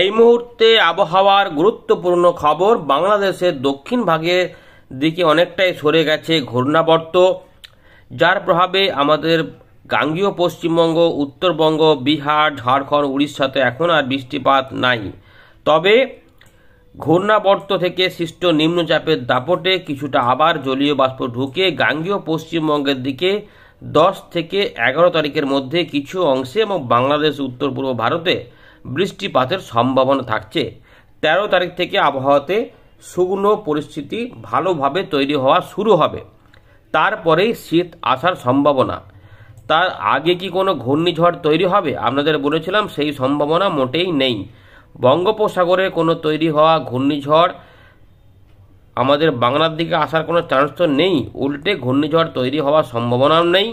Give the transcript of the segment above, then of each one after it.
এই মুহূর্তে আবহাওয়ার গুরুত্বপূর্ণ খবর বাংলাদেশের দক্ষিণ ভাগের দিকে অনেকটাই সরে গেছে ঘূর্ণাবর্ত যার প্রভাবে আমাদের গাঙ্গীয় পশ্চিমবঙ্গ উত্তরবঙ্গ বিহার ঝাড়খণ্ড উড়িষ্যাতে এখন আর বৃষ্টিপাত নাই তবে ঘূর্ণাবর্ত থেকে সৃষ্ট নিম্নচাপের দাপটে কিছুটা আবার জলীয় বাষ্প ঢুকে গাঙ্গীয় পশ্চিমবঙ্গের দিকে দশ থেকে এগারো তারিখের মধ্যে কিছু অংশে এবং বাংলাদেশ উত্তর পূর্ব ভারতে বৃষ্টিপাতের সম্ভাবনা থাকছে ১৩ তারিখ থেকে আবহাওয়াতে শুকনো পরিস্থিতি ভালোভাবে তৈরি হওয়া শুরু হবে তারপরেই শীত আসার সম্ভাবনা তার আগে কি কোনো ঘূর্ণিঝড় তৈরি হবে আপনাদের বলেছিলাম সেই সম্ভাবনা মোটেই নেই বঙ্গোপসাগরে কোনো তৈরি হওয়া ঘূর্ণিঝড় আমাদের বাংলার দিকে আসার কোনো চান্স তো নেই উল্টে ঘূর্ণিঝড় তৈরি হওয়ার সম্ভাবনাও নেই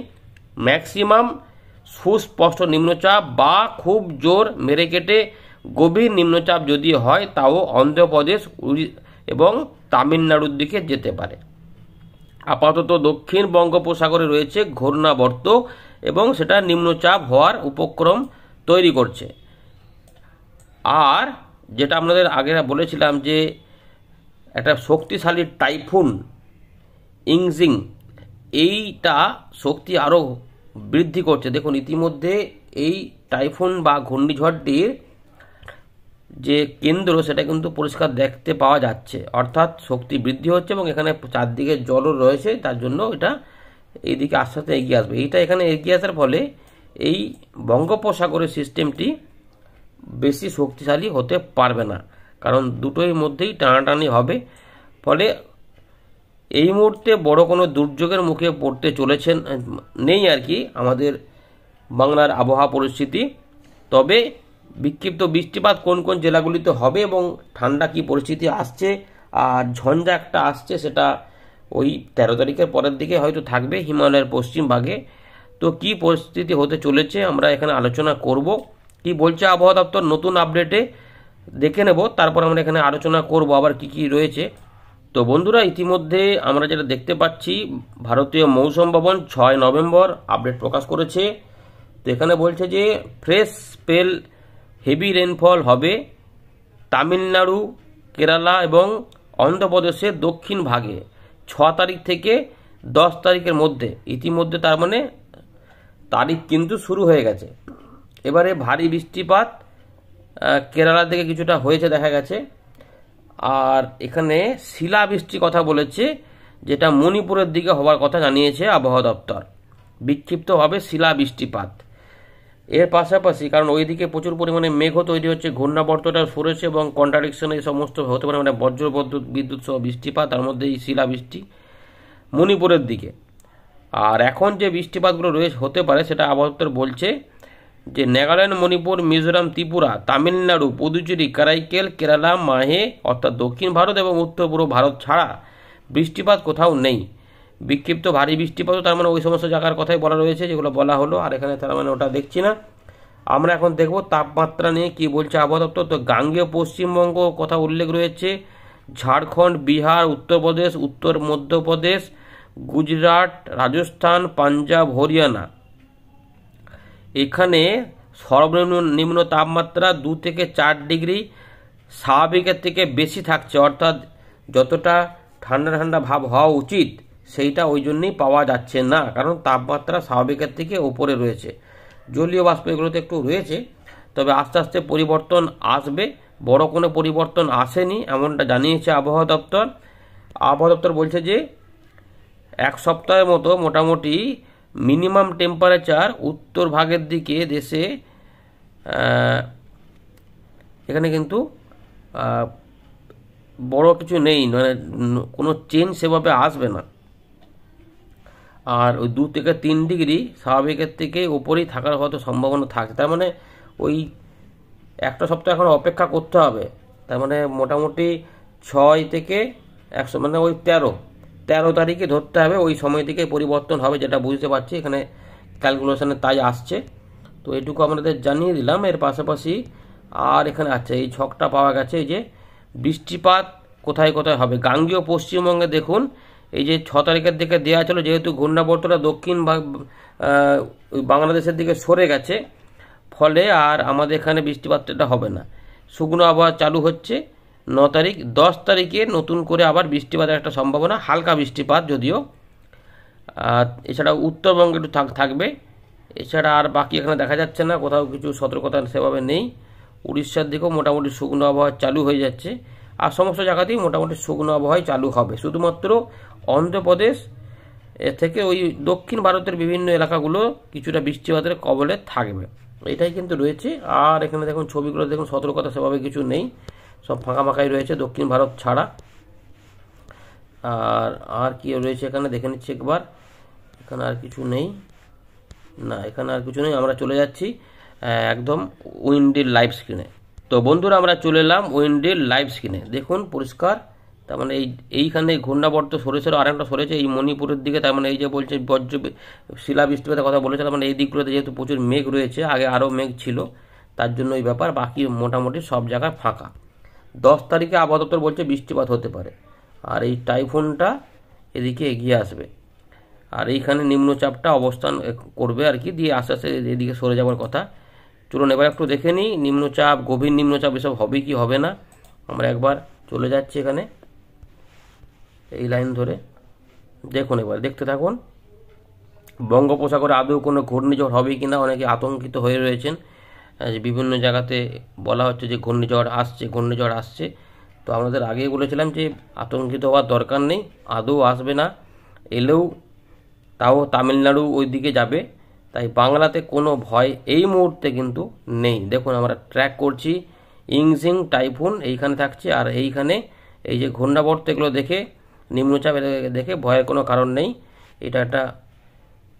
ম্যাক্সিমাম সুস্পষ্ট নিম্নচাপ বা খুব জোর মেরে কেটে গভীর নিম্নচাপ যদি হয় তাও অন্ধ্রপ্রদেশ এবং তামিলনাড়ুর দিকে যেতে পারে আপাতত দক্ষিণ বঙ্গোপসাগরে রয়েছে ঘূর্ণাবর্ত এবং সেটা নিম্নচাপ হওয়ার উপক্রম তৈরি করছে আর যেটা আপনাদের আগে বলেছিলাম যে একটা শক্তিশালী টাইফুন ইংজিং এইটা শক্তি আরও বৃদ্ধি করছে দেখুন ইতিমধ্যে এই টাইফুন বা ঘূর্ণিঝড়টির যে কেন্দ্র সেটা কিন্তু পরিষ্কার দেখতে পাওয়া যাচ্ছে অর্থাৎ শক্তি বৃদ্ধি হচ্ছে এবং এখানে চারদিকে জলও রয়েছে তার জন্য এটা এইদিকে আস্তে আস্তে এগিয়ে আসবে এইটা এখানে এগিয়ে আসার ফলে এই বঙ্গোপসাগরের সিস্টেমটি বেশি শক্তিশালী হতে পারবে না কারণ দুটোই মধ্যেই টানাটানি হবে ফলে এই মুহূর্তে বড় কোনো দুর্যোগের মুখে পড়তে চলেছেন নেই আর কি আমাদের বাংলার আবহাওয়া পরিস্থিতি তবে বিক্ষিপ্ত বৃষ্টিপাত কোন কোন জেলাগুলিতে হবে এবং ঠান্ডা কি পরিস্থিতি আসছে আর ঝঞ্ঝা একটা আসছে সেটা ওই তেরো তারিখের পরের দিকে হয়তো থাকবে হিমালয়ের পশ্চিম ভাগে তো কি পরিস্থিতি হতে চলেছে আমরা এখানে আলোচনা করব কি বলছে আবহাওয়া দপ্তর নতুন আপডেটে দেখে নেব তারপর আমরা এখানে আলোচনা করব আবার কি কি রয়েছে তো বন্ধুরা ইতিমধ্যে আমরা যেটা দেখতে পাচ্ছি ভারতীয় মৌসুম ভবন ছয় নভেম্বর আপডেট প্রকাশ করেছে তো এখানে বলছে যে ফ্রেশ স্পেল হেভি রেনফল হবে তামিলনাড়ু কেরালা এবং অন্ধ্রপ্রদেশের দক্ষিণ ভাগে ছ তারিখ থেকে দশ তারিখের মধ্যে ইতিমধ্যে তার মানে তারিখ কিন্তু শুরু হয়ে গেছে এবারে ভারী বৃষ্টিপাত কেরালা থেকে কিছুটা হয়েছে দেখা গেছে আর এখানে শিলাবৃষ্টির কথা বলেছে যেটা মণিপুরের দিকে হওয়ার কথা জানিয়েছে আবহাওয়া দপ্তর বিক্ষিপ্তভাবে শিলাবৃষ্টিপাত এর পাশাপাশি কারণ ওইদিকে প্রচুর পরিমাণে মেঘও তৈরি হচ্ছে ঘূর্ণাবর্তটা সরেছে এবং কন্ট্রাডিকশন এই সমস্ত হতে পারে মানে বজ্র বিদ্যুৎ বিদ্যুৎ সহ বৃষ্টিপাত তার মধ্যে এই শিলাবৃষ্টি মণিপুরের দিকে আর এখন যে বৃষ্টিপাতগুলো রয়েছে হতে পারে সেটা আবহাওয়া দপ্তর বলছে যে নাগাল্যান্ড মণিপুর মিজোরাম ত্রিপুরা তামিলনাড়ু পুদুচেরি কারাইকেল কেরালা মাহে অর্থাৎ দক্ষিণ ভারত এবং উত্তর পূর্ব ভারত ছাড়া বৃষ্টিপাত কোথাও নেই বিক্ষিপ্ত ভারী বৃষ্টিপাতও তার মানে ওই সমস্ত জায়গার কথাই বলা রয়েছে যেগুলো বলা হলো আর এখানে তার মানে ওটা দেখছি না আমরা এখন দেখব তাপমাত্রা নিয়ে কি বলছে আবহাওয়া দপ্তর তো গাঙ্গেয় পশ্চিমবঙ্গ কথা উল্লেখ রয়েছে ঝাড়খণ্ড বিহার উত্তরপ্রদেশ উত্তর মধ্যপ্রদেশ গুজরাট রাজস্থান পাঞ্জাব হরিয়ানা এখানে সর্বনিম্ন নিম্ন তাপমাত্রা দু থেকে চার ডিগ্রি স্বাভাবিকের থেকে বেশি থাকছে অর্থাৎ যতটা ঠান্ডা ঠান্ডা ভাব হওয়া উচিত সেইটা ওই জন্যই পাওয়া যাচ্ছে না কারণ তাপমাত্রা স্বাভাবিকের থেকে ওপরে রয়েছে জলীয় বাষ্প এগুলোতে একটু রয়েছে তবে আস্তে আস্তে পরিবর্তন আসবে বড় কোনো পরিবর্তন আসেনি এমনটা জানিয়েছে আবহাওয়া দপ্তর আবহাওয়া দপ্তর বলছে যে এক সপ্তাহের মতো মোটামুটি মিনিমাম টেম্পারেচার উত্তর ভাগের দিকে দেশে এখানে কিন্তু বড় কিছু নেই মানে কোনো চেঞ্জ সেভাবে আসবে না আর ওই দু থেকে তিন ডিগ্রি স্বাভাবিকের থেকে ওপরেই থাকার হয়তো সম্ভাবনা থাকে তার মানে ওই একটা সপ্তাহ এখন অপেক্ষা করতে হবে তার মানে মোটামুটি ছয় থেকে একশো মানে ওই তেরো তেরো তারিখে ধরতে হবে ওই সময় থেকে পরিবর্তন হবে যেটা বুঝতে পারছি এখানে ক্যালকুলেশনে তাই আসছে তো এটুকু আপনাদের জানিয়ে দিলাম এর পাশাপাশি আর এখানে আছে এই ছকটা পাওয়া গেছে এই যে বৃষ্টিপাত কোথায় কোথায় হবে গাঙ্গীয় পশ্চিমবঙ্গে দেখুন এই যে ছ তারিখের দিকে দেওয়া ছিল যেহেতু ঘূর্ণাবর্তটা দক্ষিণ বাংলাদেশের দিকে সরে গেছে ফলে আর আমাদের এখানে বৃষ্টিপাতটা হবে না শুকনো আবহাওয়া চালু হচ্ছে ন তারিখ দশ তারিখে নতুন করে আবার বৃষ্টিপাতের একটা সম্ভাবনা হালকা বৃষ্টিপাত যদিও এছাড়া উত্তরবঙ্গে একটু থাকবে এছাড়া আর বাকি এখানে দেখা যাচ্ছে না কোথাও কিছু সতর্কতা সেভাবে নেই উড়িষ্যার দিকেও মোটামুটি শুকনো আবহাওয়া চালু হয়ে যাচ্ছে আর সমস্ত জায়গাতেই মোটামুটি শুকনো আবহাওয়াই চালু হবে শুধুমাত্র অন্ধ্রপ্রদেশ থেকে ওই দক্ষিণ ভারতের বিভিন্ন এলাকাগুলো কিছুটা বৃষ্টিপাতের কবলে থাকবে এটাই কিন্তু রয়েছে আর এখানে দেখুন ছবিগুলো দেখুন সতর্কতা সেভাবে কিছু নেই সব ফাঁকা ফাঁকাই রয়েছে দক্ষিণ ভারত ছাড়া আর আর কি রয়েছে এখানে দেখে নিচ্ছি একবার এখানে আর কিছু নেই না এখানে আর কিছু নেই আমরা চলে যাচ্ছি একদম উইন্ডির লাইভ স্ক্রিনে তো বন্ধুরা আমরা চলে এলাম উইন্ডির লাইভ স্ক্রিনে দেখুন পরিষ্কার তার মানে এই এইখানে ঘূর্ণাবর্ত সরেছেরও আরেকটা সরেছে এই মণিপুরের দিকে তার মানে এই যে বলছে বজ্র শিলা বৃষ্টিপাতের কথা বলেছে তার মানে এই দিকগুলোতে যেহেতু প্রচুর মেঘ রয়েছে আগে আরও মেঘ ছিল তার জন্য এই ব্যাপার বাকি মোটামুটি সব জায়গায় ফাঁকা দশ তারিখে আপাতত বলছে বৃষ্টিপাত হতে পারে আর এই টাইফুনটা এদিকে এগিয়ে আসবে আর এইখানে নিম্নচাপটা অবস্থান করবে আর কি দিয়ে আস্তে আস্তে এদিকে সরে যাওয়ার কথা চলুন এবার একটু দেখে নিই নিম্নচাপ গভীর নিম্নচাপ এসব হবে কি হবে না আমরা একবার চলে যাচ্ছি এখানে এই লাইন ধরে দেখুন এবার দেখতে থাকুন বঙ্গোপসাগরে আদৌ কোনো ঘূর্ণিঝড় হবে কি না অনেকে আতঙ্কিত হয়ে রয়েছেন বিভিন্ন জায়গাতে বলা হচ্ছে যে ঘূর্ণিঝড় আসছে ঘূর্ণিঝড় আসছে তো আমাদের আগেই বলেছিলাম যে আতঙ্কিত হওয়ার দরকার নেই আদৌ আসবে না এলেও তাও তামিলনাড়ু ওই দিকে যাবে তাই বাংলাতে কোনো ভয় এই মুহূর্তে কিন্তু নেই দেখুন আমরা ট্র্যাক করছি ইংজিং টাইফুন এইখানে থাকছে আর এইখানে এই যে ঘূর্ণাবর্ত এগুলো দেখে নিম্নচাপ দেখে ভয়ের কোনো কারণ নেই এটা একটা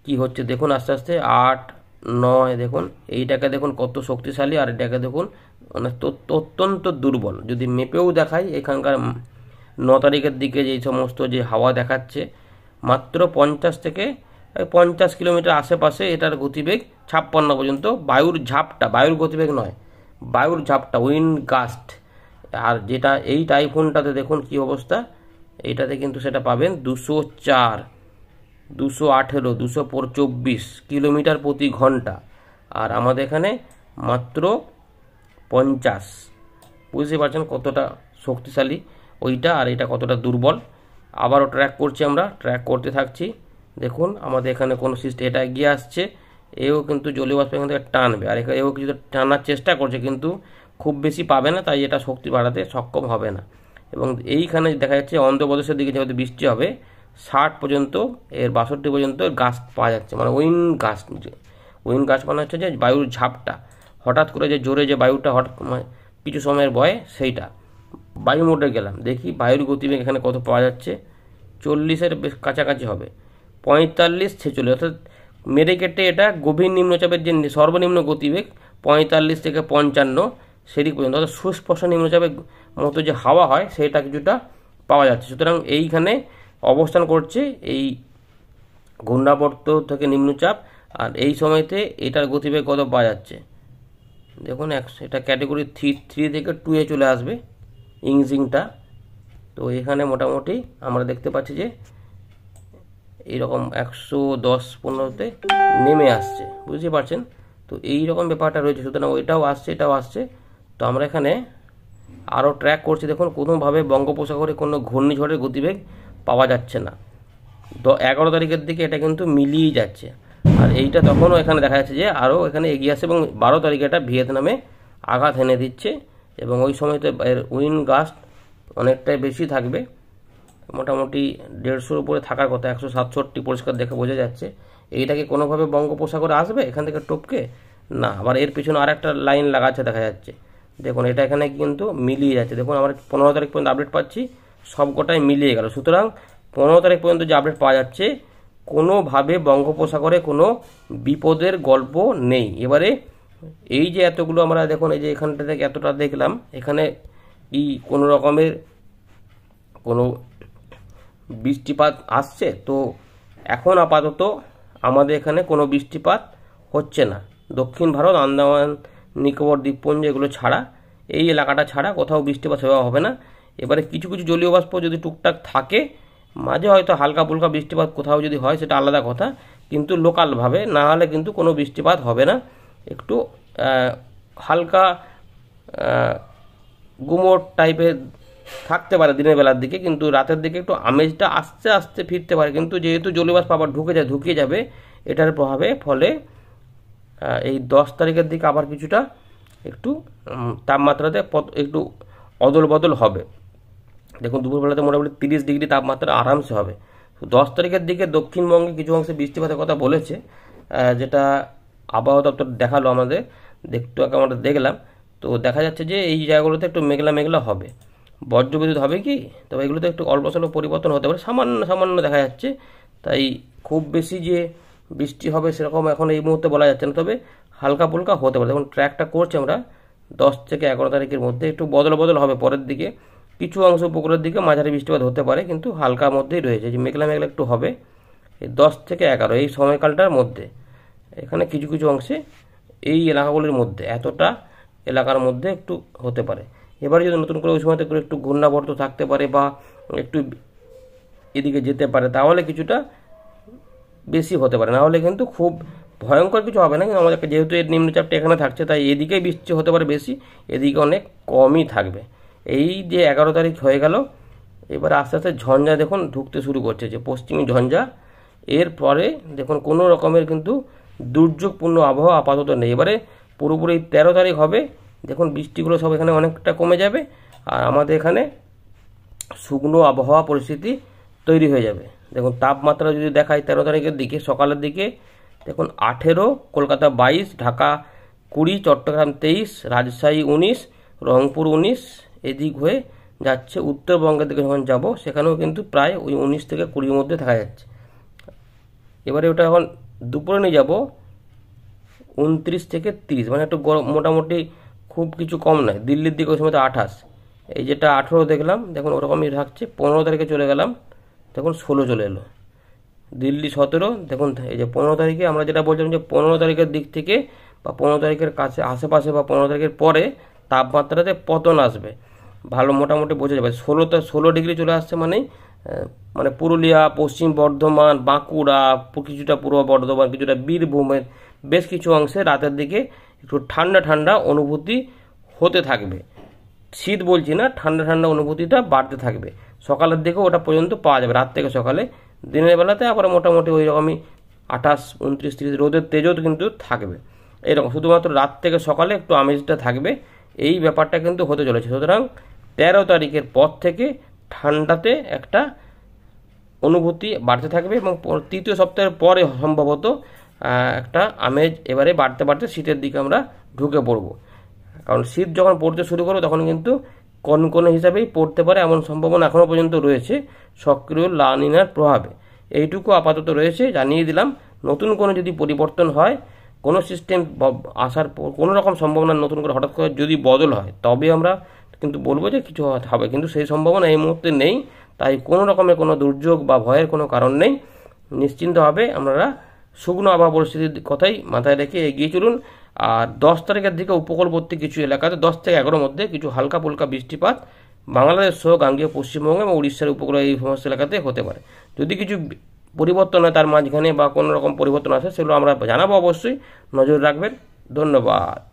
কী হচ্ছে দেখুন আস্তে আস্তে আট নয় দেখুন এইটাকে দেখুন কত শক্তিশালী আর এটাকে দেখুন মানে অত্যন্ত দুর্বল যদি মেপেও দেখাই এখানকার ন তারিখের দিকে যেই সমস্ত যে হাওয়া দেখাচ্ছে মাত্র পঞ্চাশ থেকে পঞ্চাশ কিলোমিটার আশেপাশে এটার গতিবেগ ছাপ্পান্ন পর্যন্ত বায়ুর ঝাপটা বায়ুর গতিবেগ নয় বায়ুর ঝাপটা উইন্ড গাস্ট আর যেটা এই টাইফুনটাতে দেখুন কি অবস্থা এটাতে কিন্তু সেটা পাবেন দুশো চার দুশো আঠেরো দুশো চব্বিশ কিলোমিটার প্রতি ঘন্টা আর আমাদের এখানে মাত্র পঞ্চাশ বুঝতে পারছেন কতটা শক্তিশালী ওইটা আর এটা কতটা দুর্বল আবারও ট্র্যাক করছি আমরা ট্র্যাক করতে থাকছি দেখুন আমাদের এখানে কোনো সিস্টেম এটা এগিয়ে আসছে এও কিন্তু জলীয় বাষ্প এখান থেকে টানবে আর এখানে এও কিছু টানার চেষ্টা করছে কিন্তু খুব বেশি পাবে না তাই এটা শক্তি বাড়াতে সক্ষম হবে না এবং এইখানে দেখা যাচ্ছে অন্ধ্রপ্রদেশের দিকে যেহেতু বৃষ্টি হবে ষাট পর্যন্ত এর বাষট্টি পর্যন্ত গাছ পাওয়া যাচ্ছে মানে উইন গাছ উইন গাছ মানে হচ্ছে যে বায়ুর ঝাপটা হঠাৎ করে যে জোরে যে বায়ুটা হঠাৎ মানে কিছু সময়ের বয়ে সেইটা বায়ু মোটে গেলাম দেখি বায়ুর গতিবেগ এখানে কত পাওয়া যাচ্ছে চল্লিশের বেশ কাছাকাছি হবে পঁয়তাল্লিশ ছেচল্লিশ অর্থাৎ মেরে কেটে এটা গভীর নিম্নচাপের যে সর্বনিম্ন গতিবেগ পঁয়তাল্লিশ থেকে পঞ্চান্ন সেদিক পর্যন্ত অর্থাৎ সুস্পষ্ট নিম্নচাপের মতো যে হাওয়া হয় সেটা কিছুটা পাওয়া যাচ্ছে সুতরাং এইখানে অবস্থান করছে এই ঘূর্ণাবর্ত থেকে নিম্নচাপ আর এই সময়তে এটার গতিবেগ কত পাওয়া যাচ্ছে দেখুন এটা ক্যাটেগরি থ্রি থ্রি থেকে টু এ চলে আসবে ইংজিংটা তো এখানে মোটামুটি আমরা দেখতে পাচ্ছি যে এইরকম একশো দশ পনেরোতে নেমে আসছে বুঝতে পারছেন তো এই রকম ব্যাপারটা রয়েছে সুতরাং ওইটাও আসছে এটাও আসছে তো আমরা এখানে আরও ট্র্যাক করছি দেখুন কোনোভাবে বঙ্গোপসাগরে কোনো ঘূর্ণিঝড়ের গতিবেগ পাওয়া যাচ্ছে না তো এগারো তারিখের দিকে এটা কিন্তু মিলিয়ে যাচ্ছে আর এইটা তখনও এখানে দেখা যাচ্ছে যে আরও এখানে এগিয়ে আসে এবং বারো তারিখে এটা ভিয়েতনামে আঘাত এনে দিচ্ছে এবং ওই সময়তে এর উইন গাস্ট অনেকটাই বেশি থাকবে মোটামুটি দেড়শোর উপরে থাকার কথা একশো সাতষট্টি পরিষ্কার দেখে বোঝা যাচ্ছে এইটাকে কোনোভাবে বঙ্গোপসাগরে আসবে এখান থেকে টপকে না আবার এর পিছনে আর একটা লাইন লাগাচ্ছে দেখা যাচ্ছে দেখুন এটা এখানে কিন্তু মিলিয়ে যাচ্ছে দেখুন আমরা পনেরো তারিখ পর্যন্ত আপডেট পাচ্ছি সবকটাই মিলিয়ে গেল সুতরাং পনেরো তারিখ পর্যন্ত যে আপডেট পাওয়া যাচ্ছে কোনোভাবে বঙ্গোপসাগরে কোনো বিপদের গল্প নেই এবারে এই যে এতগুলো আমরা দেখুন এই যে এখানটা থেকে এতটা দেখলাম এখানে কি কোনো রকমের কোনো বৃষ্টিপাত আসছে তো এখন আপাতত আমাদের এখানে কোনো বৃষ্টিপাত হচ্ছে না দক্ষিণ ভারত আন্দামান নিকোবর দ্বীপপুঞ্জ এগুলো ছাড়া এই এলাকাটা ছাড়া কোথাও বৃষ্টিপাত সেবা হবে না এবারে কিছু কিছু জলীয় বাষ্প যদি টুকটাক থাকে মাঝে হয়তো হালকা পুলকা বৃষ্টিপাত কোথাও যদি হয় সেটা আলাদা কথা কিন্তু লোকালভাবে না হলে কিন্তু কোনো বৃষ্টিপাত হবে না একটু হালকা গুমোট টাইপের থাকতে পারে দিনের বেলার দিকে কিন্তু রাতের দিকে একটু আমেজটা আস্তে আস্তে ফিরতে পারে কিন্তু যেহেতু জলীয়বাষ্প আবার ঢুকে যায় ঢুকিয়ে যাবে এটার প্রভাবে ফলে এই দশ তারিখের দিকে আবার কিছুটা একটু তাপমাত্রাতে একটু অদল বদল হবে দেখুন দুপুরবেলাতে মোটামুটি তিরিশ ডিগ্রি তাপমাত্রা আরামসে হবে দশ তারিখের দিকে দক্ষিণবঙ্গে কিছু অংশে বৃষ্টিপাতের কথা বলেছে যেটা আবহাওয়া দপ্তর দেখালো আমাদের একটু আগে আমরা দেখলাম তো দেখা যাচ্ছে যে এই জায়গাগুলোতে একটু মেঘলা মেঘলা হবে বিদ্যুৎ হবে কি তবে এগুলোতে একটু অল্প স্বল্প পরিবর্তন হতে পারে সামান্য সামান্য দেখা যাচ্ছে তাই খুব বেশি যে বৃষ্টি হবে সেরকম এখন এই মুহূর্তে বলা যাচ্ছে না তবে হালকা পুলকা হতে পারে যেমন ট্র্যাকটা করছি আমরা দশ থেকে এগারো তারিখের মধ্যে একটু বদল বদল হবে পরের দিকে কিছু অংশ উপকূলের দিকে মাঝারি বৃষ্টিপাত হতে পারে কিন্তু হালকা মধ্যেই রয়েছে যে মেঘলা মেঘলা একটু হবে দশ থেকে এগারো এই সময়কালটার মধ্যে এখানে কিছু কিছু অংশে এই এলাকাগুলির মধ্যে এতটা এলাকার মধ্যে একটু হতে পারে এবারে যদি নতুন করে ওই সময় করে একটু ঘূর্ণাবর্ত থাকতে পারে বা একটু এদিকে যেতে পারে তাহলে কিছুটা বেশি হতে পারে নাহলে কিন্তু খুব ভয়ঙ্কর কিছু হবে না কিন্তু আমাদের যেহেতু এর নিম্নচাপটা এখানে থাকছে তাই এদিকেই বৃষ্টি হতে পারে বেশি এদিকে অনেক কমই থাকবে এই যে এগারো তারিখ হয়ে গেল এবার আস্তে আস্তে ঝঞ্ঝা দেখুন ঢুকতে শুরু করছে যে পশ্চিমী ঝঞ্ঝা এরপরে দেখুন কোনো রকমের কিন্তু দুর্যোগপূর্ণ আবহাওয়া আপাতত নেই এবারে পুরোপুরি তেরো তারিখ হবে দেখুন বৃষ্টিগুলো সব এখানে অনেকটা কমে যাবে আর আমাদের এখানে শুকনো আবহাওয়া পরিস্থিতি তৈরি হয়ে যাবে দেখুন তাপমাত্রা যদি দেখায় তেরো তারিখের দিকে সকালের দিকে দেখুন আঠেরো কলকাতা বাইশ ঢাকা কুড়ি চট্টগ্রাম তেইশ রাজশাহী উনিশ রংপুর উনিশ এদিক হয়ে যাচ্ছে উত্তরবঙ্গের দিকে যখন যাবো সেখানেও কিন্তু প্রায় ওই উনিশ থেকে কুড়ির মধ্যে দেখা যাচ্ছে এবারে ওটা এখন দুপুরে নিয়ে যাবো উনত্রিশ থেকে তিরিশ মানে একটু গরম মোটামুটি খুব কিছু কম নয় দিল্লির দিকে ওই সময় তো আঠাশ এই যেটা আঠেরো দেখলাম দেখুন ওরকমই থাকছে পনেরো তারিখে চলে গেলাম দেখুন ষোলো চলে এলো দিল্লি সতেরো দেখুন এই যে পনেরো তারিখে আমরা যেটা বলছিলাম যে পনেরো তারিখের দিক থেকে বা পনেরো তারিখের কাছে আশেপাশে বা পনেরো তারিখের পরে তাপমাত্রাতে পতন আসবে ভালো মোটামুটি বোঝা যাবে ষোলোতে ষোলো ডিগ্রি চলে আসছে মানে মানে পুরুলিয়া পশ্চিম বর্ধমান বাঁকুড়া কিছুটা পূর্ব বর্ধমান কিছুটা বীরভূমের বেশ কিছু অংশে রাতের দিকে একটু ঠান্ডা ঠান্ডা অনুভূতি হতে থাকবে শীত বলছি না ঠান্ডা ঠান্ডা অনুভূতিটা বাড়তে থাকবে সকালের দিকে ওটা পর্যন্ত পাওয়া যাবে রাত থেকে সকালে দিনের বেলাতে আবার মোটামুটি ওই রকমই আঠাশ উনত্রিশ তিরিশ রোদের তেজও কিন্তু থাকবে এরকম শুধুমাত্র রাত থেকে সকালে একটু আমেজটা থাকবে এই ব্যাপারটা কিন্তু হতে চলেছে সুতরাং তেরো তারিখের পর থেকে ঠান্ডাতে একটা অনুভূতি বাড়তে থাকবে এবং তৃতীয় সপ্তাহের পরে সম্ভবত একটা আমেজ এবারে বাড়তে বাড়তে শীতের দিকে আমরা ঢুকে পড়ব কারণ শীত যখন পড়তে শুরু করবো তখন কিন্তু কনকনে হিসাবেই পড়তে পারে এমন সম্ভাবনা এখনও পর্যন্ত রয়েছে সক্রিয় লানিনার প্রভাবে এইটুকু আপাতত রয়েছে জানিয়ে দিলাম নতুন কোনো যদি পরিবর্তন হয় কোনো সিস্টেম আসার কোনো রকম সম্ভাবনা নতুন করে হঠাৎ করে যদি বদল হয় তবে আমরা কিন্তু বলবো যে কিছু হবে কিন্তু সেই সম্ভাবনা এই মুহূর্তে নেই তাই কোনো রকমের কোনো দুর্যোগ বা ভয়ের কোনো কারণ নেই নিশ্চিন্তভাবে আপনারা শুকনো আবহাওয়া পরিস্থিতির কথাই মাথায় রেখে এগিয়ে চলুন আর দশ তারিখের দিকে উপকূলবর্তী কিছু এলাকাতে দশ থেকে এগারোর মধ্যে কিছু হালকা পুলকা বৃষ্টিপাত বাংলাদেশ সহ গাঙ্গীয় পশ্চিমবঙ্গ এবং উড়িষ্যার উপকূল এই সমস্ত এলাকাতে হতে পারে যদি কিছু পরিবর্তন হয় তার মাঝখানে বা কোনো রকম পরিবর্তন আসে সেগুলো আমরা জানাবো অবশ্যই নজর রাখবেন ধন্যবাদ